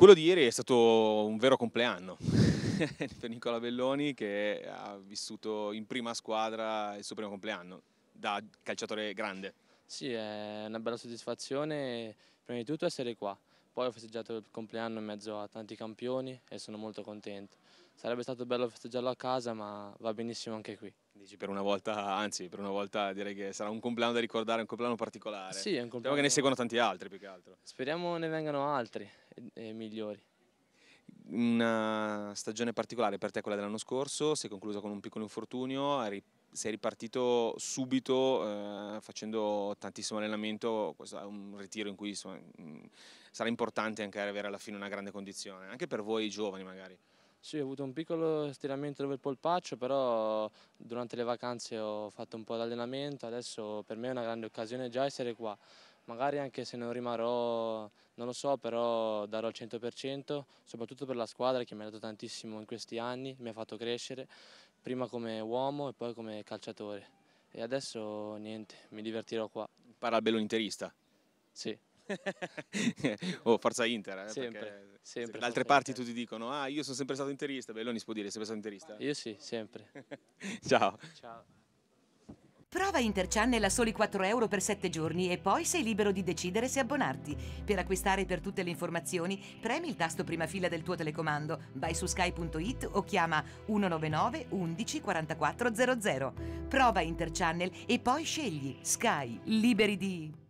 Quello di ieri è stato un vero compleanno per Nicola Belloni che ha vissuto in prima squadra il suo primo compleanno da calciatore grande. Sì, è una bella soddisfazione prima di tutto essere qua. Poi ho festeggiato il compleanno in mezzo a tanti campioni e sono molto contento. Sarebbe stato bello festeggiarlo a casa, ma va benissimo anche qui. Dici per una volta, anzi per una volta direi che sarà un compleanno da ricordare, un compleanno particolare. Sì, è un diciamo compleanno. Speriamo che ne seguano tanti altri più che altro. Speriamo ne vengano altri e, e migliori. Una stagione particolare per te quella dell'anno scorso, si è conclusa con un piccolo infortunio, sei ripartito subito eh, facendo tantissimo allenamento, questo è un ritiro in cui insomma, mm, sarà importante anche avere alla fine una grande condizione, anche per voi giovani magari. Sì, ho avuto un piccolo stiramento dove il polpaccio, però durante le vacanze ho fatto un po' di allenamento, adesso per me è una grande occasione già essere qua. Magari anche se non rimarrò, non lo so, però darò il 100%, soprattutto per la squadra che mi ha dato tantissimo in questi anni, mi ha fatto crescere, prima come uomo e poi come calciatore. E adesso niente, mi divertirò qua. Parla il bello interista? Sì. oh, Forza Inter, eh, sempre, sempre da altre parti tutti dicono ah io sono sempre stato interista, Belloni si può dire sempre stato interista? Io sì, sempre. Ciao. Ciao. Prova Interchannel a soli 4 euro per 7 giorni e poi sei libero di decidere se abbonarti. Per acquistare per tutte le informazioni, premi il tasto prima fila del tuo telecomando, vai su sky.it o chiama 199 11 44 Prova Interchannel e poi scegli Sky, liberi di...